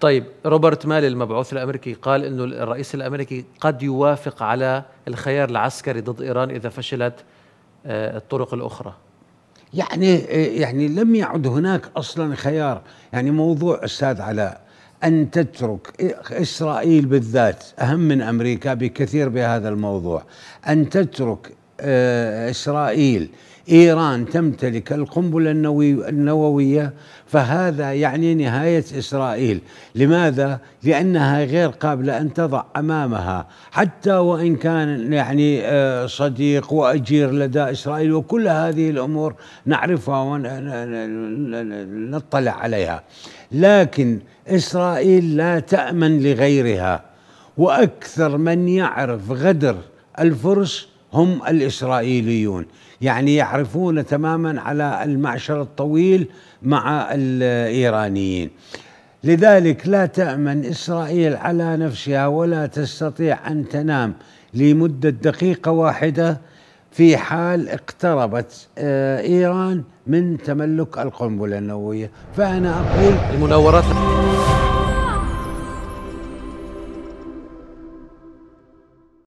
طيب روبرت مالي المبعوث الامريكي قال انه الرئيس الامريكي قد يوافق على الخيار العسكري ضد ايران اذا فشلت آه، الطرق الاخرى يعني آه، يعني لم يعد هناك اصلا خيار يعني موضوع استاذ علاء ان تترك اسرائيل بالذات اهم من امريكا بكثير بهذا الموضوع ان تترك آه، إسرائيل إيران تمتلك القنبلة النووية فهذا يعني نهاية إسرائيل لماذا؟ لأنها غير قابلة أن تضع أمامها حتى وإن كان يعني آه، صديق وأجير لدى إسرائيل وكل هذه الأمور نعرفها ونطلع عليها لكن إسرائيل لا تأمن لغيرها وأكثر من يعرف غدر الفرس هم الإسرائيليون يعني يعرفون تماما على المعشر الطويل مع الإيرانيين لذلك لا تأمن إسرائيل على نفسها ولا تستطيع أن تنام لمدة دقيقة واحدة في حال اقتربت آه، إيران من تملك القنبلة النووية فأنا أقول المناورات